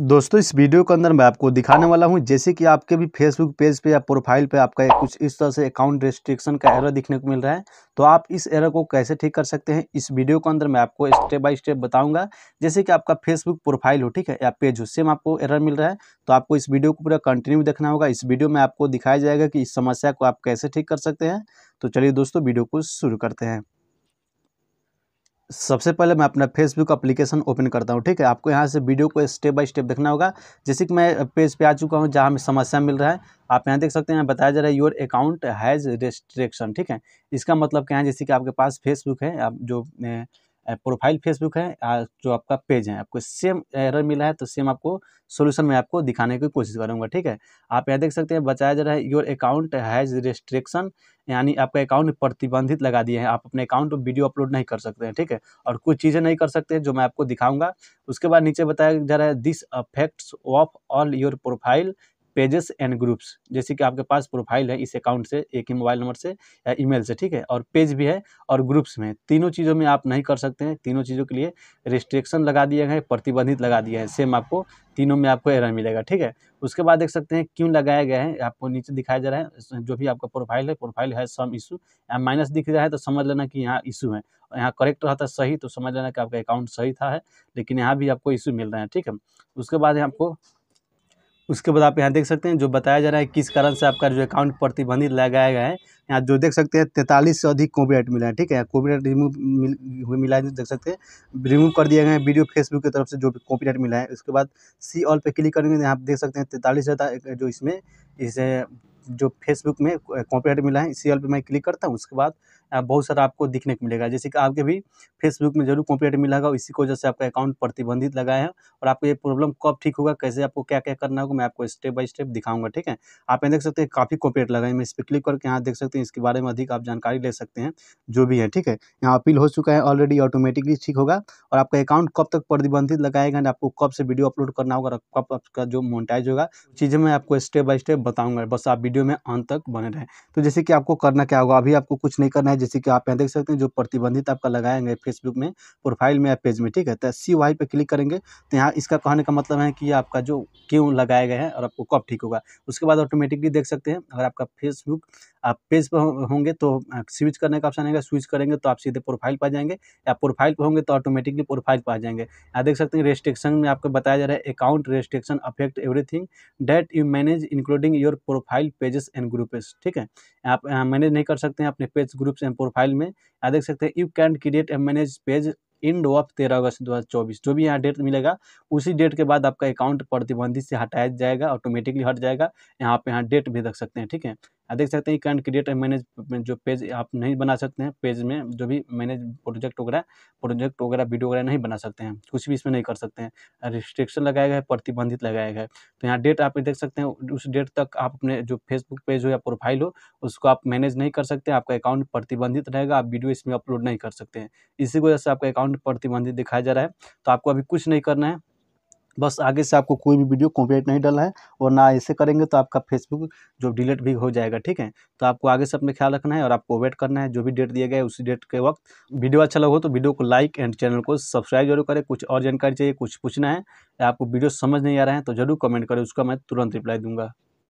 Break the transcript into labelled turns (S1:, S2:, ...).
S1: दोस्तों इस वीडियो के अंदर मैं आपको दिखाने वाला हूं जैसे कि आपके भी फेसबुक पेज पे या प्रोफाइल पे आपका एक कुछ इस तरह से अकाउंट रेस्ट्रिक्शन का एरर दिखने को मिल रहा है तो आप इस एरर को कैसे ठीक कर सकते हैं इस वीडियो के अंदर मैं आपको स्टेप बाय स्टेप बताऊंगा जैसे कि आपका फेसबुक प्रोफाइल हो ठीक है या पेज हो सेम आपको एरर मिल रहा है तो आपको इस वीडियो को पूरा कंटिन्यू देखना होगा इस वीडियो में आपको दिखाया जाएगा कि इस समस्या को आप कैसे ठीक कर सकते हैं तो चलिए दोस्तों वीडियो को शुरू करते हैं सबसे पहले मैं अपना फेसबुक एप्लीकेशन ओपन करता हूँ ठीक है आपको यहाँ से वीडियो को स्टेप बाय स्टेप देखना होगा जैसे कि मैं पेज पे आ चुका हूँ जहाँ हमें समस्या मिल रहा है आप यहाँ देख सकते हैं यहाँ बताया जा रहा है योर अकाउंट हैज़ रेस्ट्रिक्शन ठीक है इसका मतलब क्या है जैसे कि आपके पास फेसबुक है आप जो प्रोफाइल फेसबुक है जो आपका पेज है आपको सेम एरर मिला है तो सेम आपको सोल्यूशन में आपको दिखाने की कोशिश करूँगा ठीक है आप यहाँ देख सकते हैं बचाया जा रहा है योर अकाउंट हैज़ रेस्ट्रिक्शन यानी आपका अकाउंट प्रतिबंधित लगा दिए हैं आप अपने अकाउंट पर वीडियो अपलोड नहीं कर सकते हैं ठीक है और कुछ चीज़ें नहीं कर सकते जो मैं आपको दिखाऊंगा उसके बाद नीचे बताया जा रहा है this affects of all your profile pages and groups जैसे कि आपके पास प्रोफाइल है इस अकाउंट से एक ही मोबाइल नंबर से या ईमेल से ठीक है और पेज भी है और ग्रुप्स में तीनों चीज़ों में आप नहीं कर सकते हैं तीनों चीज़ों के लिए रिस्ट्रिक्शन लगा दिए गए प्रतिबंधित लगा दिए हैं सेम आपको तीनों में आपको एरर मिलेगा ठीक है उसके बाद देख सकते हैं क्यों लगाया गया है आपको नीचे दिखाया जा रहा है जो भी आपका प्रोफाइल है प्रोफाइल है सम इशू या माइनस दिख रहा है तो समझ लेना कि यहाँ इशू है यहाँ करेक्ट रहा था सही तो समझ लेना कि आपका अकाउंट सही था है लेकिन यहाँ भी आपको इशू मिल रहा है ठीक है उसके बाद आपको उसके बाद आप यहाँ देख सकते हैं जो बताया जा रहा है किस कारण से आपका जो अकाउंट प्रतिबंधित लगाया गया है यहाँ जो देख सकते हैं तैंतालीस से अधिक कॉपीराइट मिला है ठीक है कॉपीराइट रिमूव मिल मिला है देख सकते हैं रिमूव कर दिया गया है वीडियो फेसबुक की तरफ से जो कॉपीराइट मिला है उसके बाद सी ऑल पे क्लिक करेंगे यहाँ आप देख सकते हैं तैंतालीस जो इसमें इसे जो फेसबुक में कॉपीराइट मिला है सी ऑल पर मैं क्लिक करता हूँ उसके बाद बहुत सारा आपको दिखने को मिलेगा जैसे कि आपके भी फेसबुक में जरूर कॉपीराइट होगा इसी को से आपका अकाउंट प्रतिबंधित लगाए हैं और आपको ये प्रॉब्लम कब ठीक होगा कैसे आपको क्या क्या करना होगा मैं आपको स्टेप बाय स्टेप दिखाऊंगा ठीक है आप यहाँ देख सकते हैं काफ़ी कॉपीराइट लगा है मैं इस पर क्लिक करके यहाँ देख सकते हैं इसके बारे में अधिक आप जानकारी ले सकते हैं जो भी है ठीक है यहाँ अपील हो चुका है ऑलरेडी ऑटोमेटिकली ठीक होगा और आपका अकाउंट कब तक प्रतिबंधित लगाएगा एंड आपको कब से वीडियो अपलोड करना होगा कब आपका जो मोनिटाइज होगा चीज़ें मैं आपको स्टेप बाय स्टेप बताऊँगा बस आप वीडियो में अंत तक बने रहें तो जैसे कि आपको करना क्या होगा अभी आपको कुछ नहीं करना है जैसे कि आप यहाँ देख सकते हैं जो प्रतिबंधित आपका लगाएंगे फेसबुक में प्रोफाइल में या पेज में ठीक है तो सी वाई पर क्लिक करेंगे तो यहाँ इसका कहने का मतलब है कि आपका जो क्यों लगाए गए हैं और आपको कब ठीक होगा उसके बाद ऑटोमेटिकली देख सकते हैं अगर आपका फेसबुक आप पेज पर होंगे तो स्विच करने का ऑप्शन आएगा स्विच करेंगे तो आप सीधे प्रोफाइल पर जाएंगे या प्रोफाइल पर होंगे तो ऑटोमेटिकली प्रोफाइल पर आ जाएंगे आप देख सकते हैं रेस्ट्रिक्शन में आपको बताया जा रहा है account restriction affect everything that you manage including your profile pages and groups ठीक है आप मैनेज नहीं कर सकते हैं अपने पेज ग्रुप्स एंड प्रोफाइल में आप देख सकते हैं you can create a manage page end of तेरह अगस्त 2024 जो भी यहाँ डेट मिलेगा उसी डेट के बाद आपका अकाउंट प्रतिबंधित से हटाया जाएगा ऑटोमेटिकली हट जाएगा यहाँ पे यहाँ डेट भी रख सकते हैं ठीक है आप देख सकते हैं करंट क्रिएट एंड मैनेज जो पेज आप नहीं बना सकते हैं पेज में जो भी मैनेज प्रोजेक्ट वगैरह प्रोजेक्ट वगैरह वीडियो वगैरह नहीं बना सकते हैं कुछ भी इसमें नहीं कर सकते हैं रिस्ट्रिक्शन लगाया गया है प्रतिबंधित लगाया गया है तो यहाँ डेट आप देख सकते हैं उस डेट तक आप अपने जो फेसबुक पेज हो या प्रोफाइल हो उसको आप मैनेज नहीं कर सकते आपका अकाउंट प्रतिबंधित रहेगा आप वीडियो इसमें अपलोड नहीं कर सकते हैं इसी वजह से आपका अकाउंट प्रतिबंधित दिखाया जा रहा है तो आपको अभी कुछ नहीं करना है बस आगे से आपको कोई भी वीडियो कॉपीराइट नहीं डालना है और ना ऐसे करेंगे तो आपका फेसबुक जो डिलीट भी हो जाएगा ठीक है तो आपको आगे से अपने ख्याल रखना है और आपको वेट करना है जो भी डेट दिया गया है उसी डेट के वक्त वीडियो अच्छा लगा हो तो वीडियो को लाइक एंड चैनल को सब्सक्राइब जरूर करें कुछ और जानकारी चाहिए कुछ पूछना है आपको वीडियो समझ नहीं आ रहा है तो जरूर कमेंट करें उसका मैं तुरंत रिप्लाई दूंगा